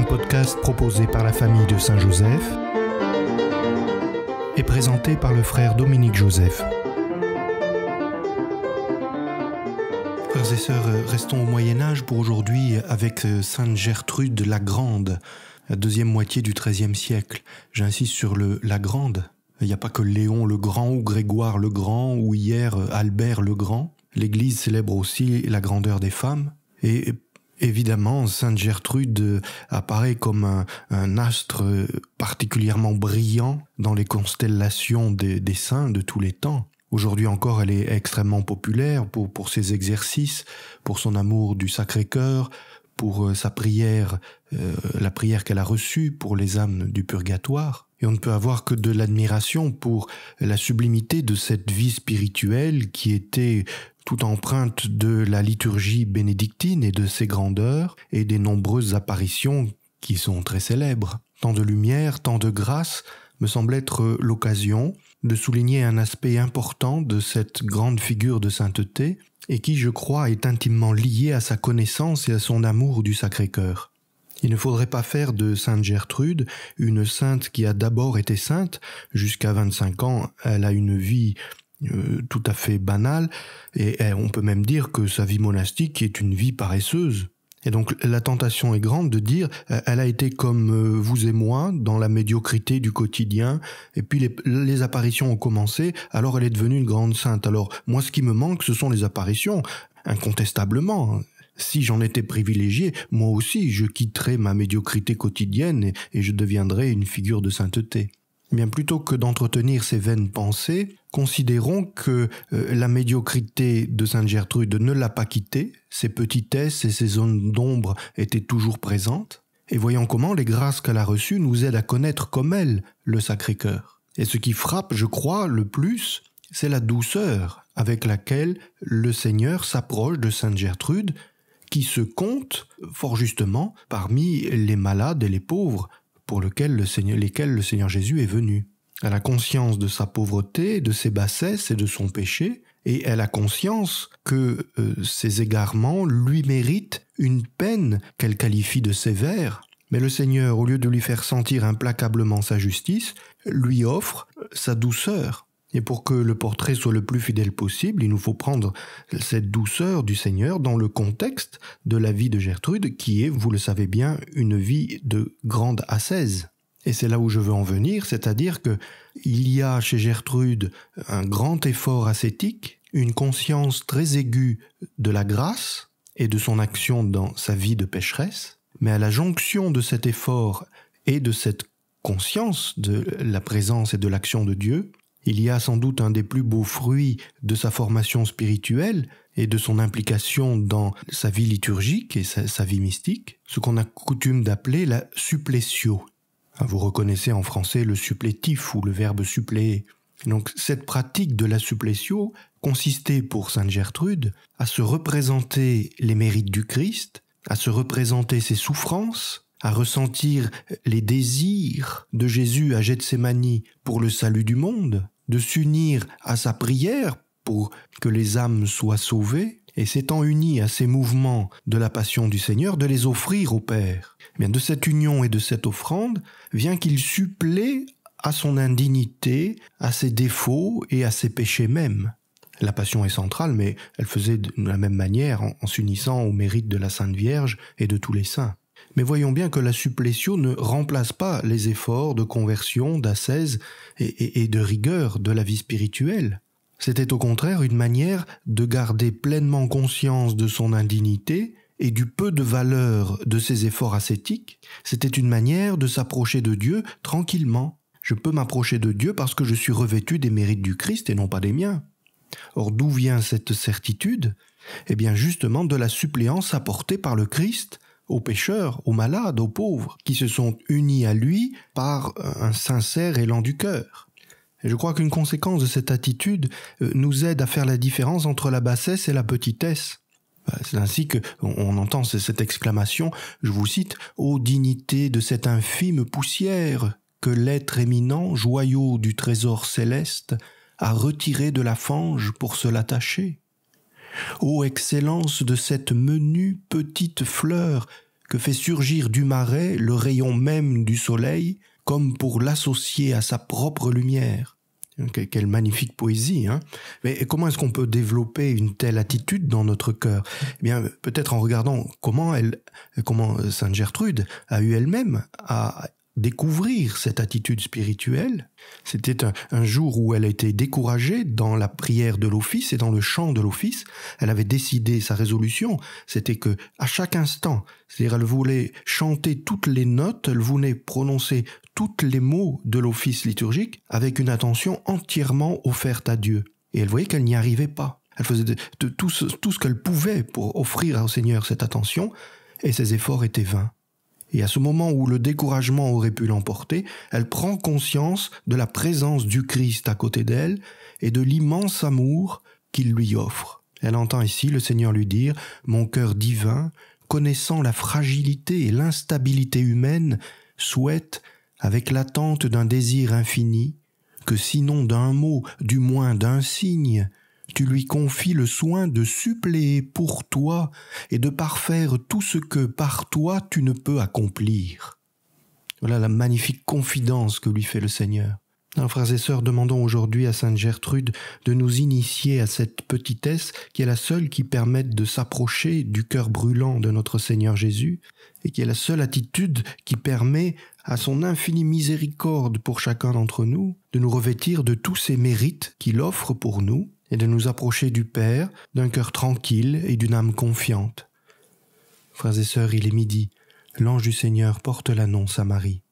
un podcast proposé par la famille de Saint-Joseph et présenté par le frère Dominique Joseph. Frères et sœurs, restons au Moyen Âge pour aujourd'hui avec euh, Sainte Gertrude la Grande, deuxième moitié du XIIIe siècle. J'insiste sur le la Grande. Il n'y a pas que Léon le Grand ou Grégoire le Grand ou hier euh, Albert le Grand. L'Église célèbre aussi la grandeur des femmes. Et Évidemment, Sainte Gertrude euh, apparaît comme un, astre particulièrement brillant dans les constellations des, saints de tous les temps. Aujourd'hui encore, elle est extrêmement populaire pour, ses exercices, pour son amour du Sacré-Cœur, pour euh, sa prière, euh, la prière qu'elle a reçue pour les âmes du purgatoire et on ne peut avoir que de l'admiration pour la sublimité de cette vie spirituelle qui était toute empreinte de la liturgie bénédictine et de ses grandeurs et des nombreuses apparitions qui sont très célèbres. Tant de lumière, tant de grâce me semble être l'occasion de souligner un aspect important de cette grande figure de sainteté et qui, je crois, est intimement liée à sa connaissance et à son amour du Sacré-Cœur. Il ne faudrait pas faire de Sainte Gertrude une sainte qui a d'abord été sainte, jusqu'à 25 ans, elle a une vie euh, tout à fait banale, et, eh, on peut même dire que sa vie monastique est une vie paresseuse. Et donc la tentation est grande de dire, euh, elle a été comme euh, vous et moi, dans la médiocrité du quotidien, et puis les, apparitions ont commencé, alors elle est devenue une grande sainte. Alors moi ce qui me manque, ce sont les apparitions, incontestablement. Hein si j'en étais privilégié, moi aussi je quitterais ma médiocrité quotidienne et, je deviendrais une figure de sainteté. Bien plutôt que d'entretenir ces vaines pensées, considérons que euh, la médiocrité de Sainte Gertrude ne l'a pas quittée, ses petitesses et ses zones d'ombre étaient toujours présentes, et voyons comment les grâces qu'elle a reçues nous aident à connaître comme elle le Sacré-Cœur. Et ce qui frappe, je crois, le plus, c'est la douceur avec laquelle le Seigneur s'approche de Sainte Gertrude qui se compte fort justement parmi les malades et les pauvres pour lesquels le Seigneur, le Seigneur Jésus est venu. Elle a conscience de sa pauvreté, de ses bassesses et de son péché, et elle a conscience que euh, ses égarements lui méritent une peine qu'elle qualifie de sévère. Mais le Seigneur, au lieu de lui faire sentir implacablement sa justice, lui offre euh, sa douceur. Et pour que le portrait soit le plus fidèle possible, il nous faut prendre cette douceur du Seigneur dans le contexte de la vie de Gertrude, qui est, vous le savez bien, une vie de grande ascèse. Et c'est là où je veux en venir, c'est-à-dire que il y a chez Gertrude un grand effort ascétique, une conscience très aiguë de la grâce et de son action dans sa vie de pécheresse, mais à la jonction de cet effort et de cette conscience de la présence et de l'action de Dieu, il y a sans doute un des plus beaux fruits de sa formation spirituelle et de son implication dans sa vie liturgique et sa, vie mystique, ce qu'on a coutume d'appeler la supplétio. Ah, vous reconnaissez en français le supplétif ou le verbe suppléer. Donc cette pratique de la supplétio consistait pour Sainte Gertrude à se représenter les mérites du Christ, à se représenter ses souffrances, à ressentir les désirs de Jésus à Gethsemane pour le salut du monde, de s'unir à sa prière pour que les âmes soient sauvées, et s'étant unis à ces mouvements de la passion du Seigneur, de les offrir au Père. Eh bien, de cette union et de cette offrande vient qu'il supplée à son indignité, à ses défauts et à ses péchés même. La passion est centrale, mais elle faisait de la même manière en, en s'unissant au mérite de la Sainte Vierge et de tous les saints. Mais voyons bien que la supplétion ne remplace pas les efforts de conversion, d'assaise et, et de rigueur de la vie spirituelle. C'était au contraire une manière de garder pleinement conscience de son indignité et du peu de valeur de ses efforts ascétiques, c'était une manière de s'approcher de Dieu tranquillement. Je peux m'approcher de Dieu parce que je suis revêtu des mérites du Christ et non pas des miens. Or d'où vient cette certitude Eh bien justement de la suppléance apportée par le Christ aux pécheurs, aux malades, aux pauvres, qui se sont unis à lui par un sincère élan du cœur. je crois qu'une conséquence de cette attitude euh, nous aide à faire la différence entre la bassesse et la petitesse. Bah, c'est ainsi que on entend cette exclamation, je vous cite, Ô dignité de cette infime poussière que l'être éminent, joyau du trésor céleste, a retiré de la fange pour se l'attacher. Ô excellence de cette menue petite fleur que fait surgir du marais le rayon même du soleil, comme pour l'associer à sa propre lumière. Quelle magnifique poésie. Hein Mais comment est-ce qu'on peut développer une telle attitude dans notre cœur eh bien, peut-être en regardant comment elle, comment Sainte Gertrude a eu elle-même à découvrir cette attitude spirituelle. C'était un, jour où elle a été découragée dans la prière de l'office et dans le chant de l'office. Elle avait décidé sa résolution, c'était que à chaque instant, c'est-à-dire elle voulait chanter toutes les notes, elle voulait prononcer tous les mots de l'office liturgique avec une attention entièrement offerte à Dieu. Et elle voyait qu'elle n'y arrivait pas. Elle faisait de, tout ce, tout ce qu'elle pouvait pour offrir au Seigneur cette attention, et ses efforts étaient vains. Et à ce moment où le découragement aurait pu l'emporter, elle prend conscience de la présence du Christ à côté d'elle et de l'immense amour qu'il lui offre. Elle entend ici le Seigneur lui dire Mon cœur divin, connaissant la fragilité et l'instabilité humaine, souhaite, avec l'attente d'un désir infini, que sinon d'un mot, du moins d'un signe, tu lui confies le soin de suppléer pour toi et de parfaire tout ce que par toi tu ne peux accomplir. Voilà la magnifique confidence que lui fait le Seigneur. Alors, frères et sœurs, demandons aujourd'hui à Sainte Gertrude de nous initier à cette petitesse qui est la seule qui permette de s'approcher du cœur brûlant de notre Seigneur Jésus et qui est la seule attitude qui permet à son infinie miséricorde pour chacun d'entre nous de nous revêtir de tous ses mérites qu'il offre pour nous et de nous approcher du Père d'un cœur tranquille et d'une âme confiante. Frères et sœurs, il est midi. L'ange du Seigneur porte l'annonce à Marie.